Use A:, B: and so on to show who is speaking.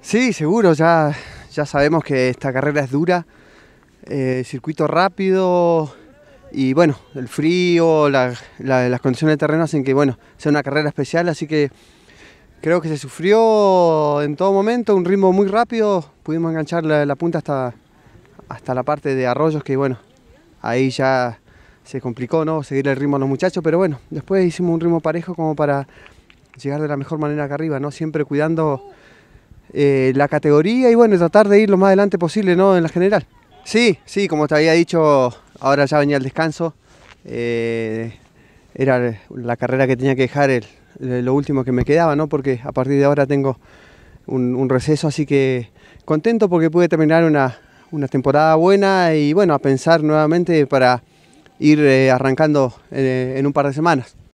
A: Sí, seguro, ya, ya sabemos que esta carrera es dura,
B: eh, circuito rápido y bueno, el frío, las condiciones de terreno hacen que bueno, sea una carrera especial, así que creo que se sufrió en todo momento, un ritmo muy rápido, pudimos enganchar la, punta hasta, hasta la parte de arroyos que bueno, ahí ya se complicó, ¿no? Seguir el ritmo a los muchachos, pero bueno, después hicimos un ritmo parejo como para llegar de la mejor manera acá arriba, ¿no? Siempre cuidando eh, la categoría y bueno, tratar de ir lo más adelante posible en la general. Sí, sí, como te había dicho, ahora ya venía el descanso. Eh, era la carrera que tenía que dejar lo último que me quedaba, ¿no? porque a partir de ahora tengo un, receso, así que contento porque pude terminar una, temporada buena
C: y bueno, a pensar nuevamente para ir eh, arrancando en un par de
D: semanas.